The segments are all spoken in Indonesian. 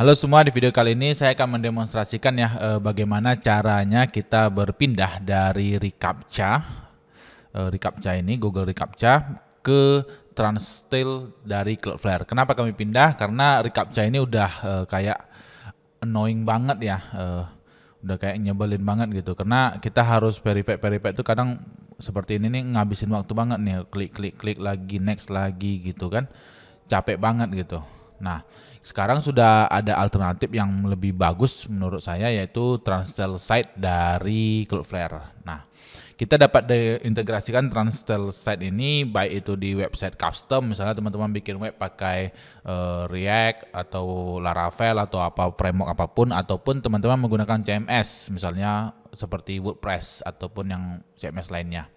Halo semua, di video kali ini saya akan mendemonstrasikan ya e, bagaimana caranya kita berpindah dari reCAPTCHA e, reCAPTCHA ini Google reCAPTCHA ke Transtail dari Cloudflare. Kenapa kami pindah? Karena reCAPTCHA ini udah e, kayak annoying banget ya. E, udah kayak nyebelin banget gitu. Karena kita harus verify-verify itu kadang seperti ini nih ngabisin waktu banget nih klik klik klik lagi next lagi gitu kan. Capek banget gitu. Nah, sekarang sudah ada alternatif yang lebih bagus menurut saya yaitu Transtel Site dari Cloudflare. Nah, kita dapat diintegrasikan Transtel Site ini baik itu di website custom misalnya teman-teman bikin web pakai uh, React atau Laravel atau apa framework apapun ataupun teman-teman menggunakan CMS misalnya seperti WordPress ataupun yang CMS lainnya.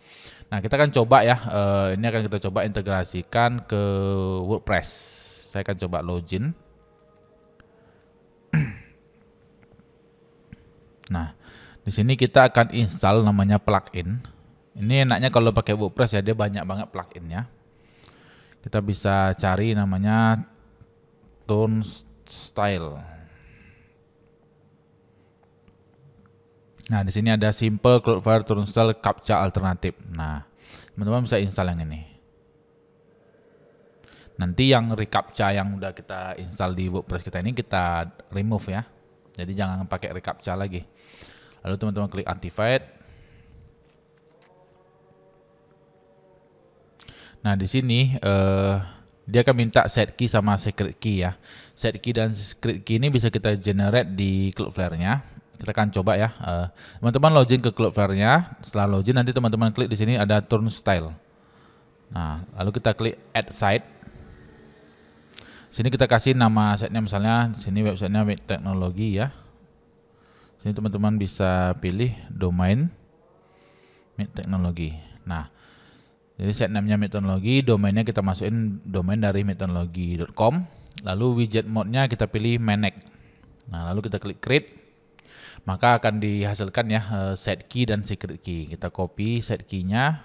Nah, kita akan coba ya uh, ini akan kita coba integrasikan ke WordPress saya akan coba login. Nah, di sini kita akan install namanya plugin. Ini enaknya kalau pakai WordPress ya dia banyak banget pluginnya. Kita bisa cari namanya Tone Style. Nah, di sini ada simple cloudflare style captcha alternatif. Nah, teman-teman bisa install yang ini. Nanti yang recaptcha yang udah kita install di WordPress kita ini kita remove ya. Jadi jangan pakai recaptcha lagi. Lalu teman-teman klik activate. Nah, di sini eh, dia akan minta set key sama secret key ya. Set key dan secret key ini bisa kita generate di Cloudflare-nya. Kita akan coba ya. Eh, teman-teman eh, login ke Cloudflare-nya. Setelah login nanti teman-teman klik di sini ada turn style. Nah, lalu kita klik add site. Sini kita kasih nama setnya misalnya, sini websitenya teknologi ya. Sini teman-teman bisa pilih domain web teknologi. Nah, jadi set namanya teknologi, domainnya kita masukin domain dari teknologi.com Lalu widget mode-nya kita pilih manage. Nah, lalu kita klik create maka akan dihasilkan ya eh, set key dan secret key. Kita copy set key-nya.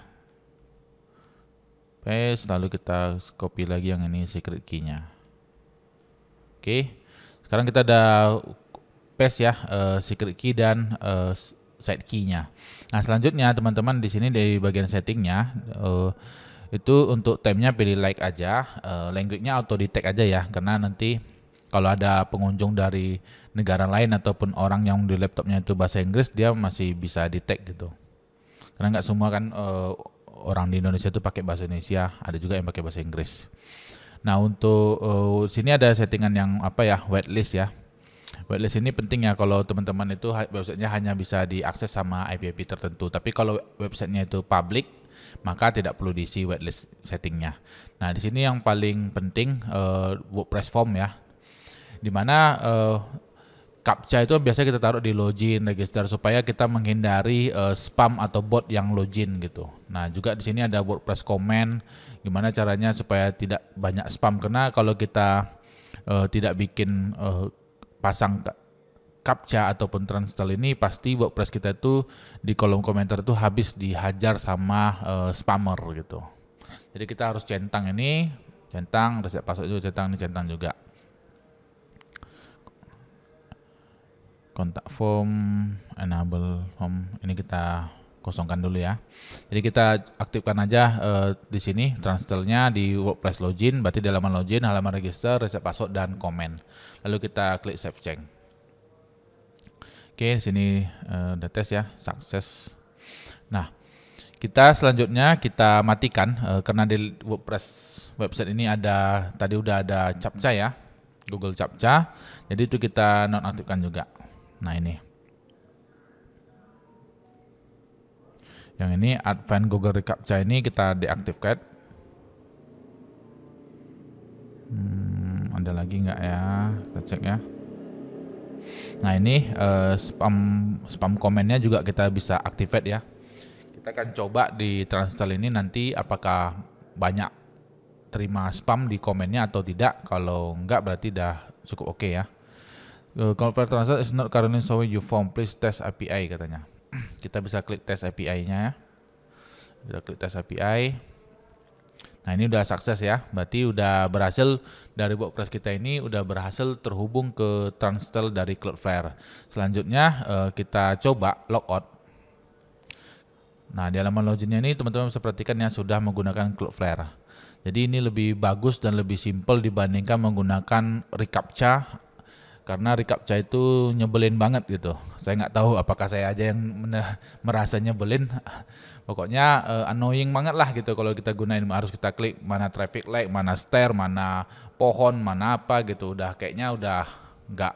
Paste lalu kita copy lagi yang ini secret key-nya. Oke. Sekarang kita ada paste ya uh, secret key dan uh, eh, side key-nya. Nah, selanjutnya teman-teman di sini dari bagian settingnya uh, itu untuk time-nya pilih like aja, uh, language-nya auto detect aja ya karena nanti kalau ada pengunjung dari negara lain ataupun orang yang di laptopnya itu bahasa Inggris dia masih bisa detect gitu karena nggak semua kan uh, orang di Indonesia itu pakai bahasa Indonesia ada juga yang pakai bahasa Inggris Nah untuk uh, sini ada settingan yang apa ya whitelist ya. Whitelist ini penting ya kalau teman-teman itu websitenya hanya bisa diakses sama IP IP tertentu. Tapi kalau websitenya itu public maka tidak perlu diisi whitelist settingnya. Nah di sini yang paling penting uh, eh, WordPress form ya. Dimana uh, eh, captcha itu biasanya kita taruh di login register supaya kita menghindari uh, spam atau bot yang login gitu. Nah, juga di sini ada WordPress comment gimana caranya supaya tidak banyak spam karena kalau kita uh, tidak bikin uh, pasang captcha ataupun transtel ini pasti WordPress kita itu di kolom komentar itu habis dihajar sama uh, spammer gitu. Jadi kita harus centang ini, centang reset password itu centang ini centang juga. kontak form, enable form. Ini kita kosongkan dulu ya. Jadi kita aktifkan aja uh, di sini transfernya di WordPress login, berarti di halaman login, halaman register, reset password dan komen. Lalu kita klik save change. Oke, okay, sini uh, udah tes ya, sukses. Nah, kita selanjutnya kita matikan uh, karena di WordPress website ini ada tadi udah ada captcha ya, Google captcha. Jadi itu kita nonaktifkan juga. Nah ini. Yang ini Advent Google reCAPTCHA ini kita deaktifkan. Hmm, ada lagi nggak ya? Kita cek ya. Nah ini uh, spam spam komennya juga kita bisa activate ya. Kita akan coba di transfer ini nanti apakah banyak terima spam di komennya atau tidak. Kalau nggak berarti dah cukup oke okay ya uh, eh, compare translate is not currently showing you form. Please test API katanya. Kita bisa klik test API-nya ya. Kita klik test API. Nah, ini udah sukses ya. Berarti udah berhasil dari Boxcrash kita ini udah berhasil terhubung ke Transtel dari Cloudflare. Selanjutnya eh, kita coba logout. Nah, di halaman loginnya ini teman-teman bisa perhatikan yang sudah menggunakan Cloudflare. Jadi ini lebih bagus dan lebih simpel dibandingkan menggunakan reCAPTCHA karena Cah itu nyebelin banget gitu. Saya nggak tahu apakah saya aja yang merasa nyebelin. Pokoknya uh, annoying banget lah gitu kalau kita gunain harus kita klik mana traffic light, mana stair, mana pohon, mana apa gitu. Udah kayaknya udah nggak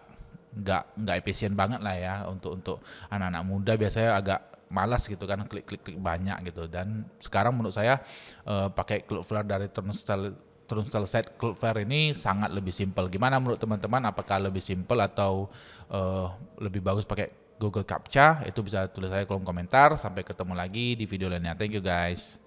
nggak nggak efisien banget lah ya untuk untuk anak-anak muda biasanya agak malas gitu kan klik klik klik banyak gitu dan sekarang menurut saya uh, pakai cloudflare dari turnstile transfer set Cloudflare ini sangat lebih simpel. Gimana menurut teman-teman? Apakah lebih simpel atau uh, lebih bagus pakai Google Captcha? Itu bisa tulis saya kolom komentar. Sampai ketemu lagi di video lainnya. Thank you guys.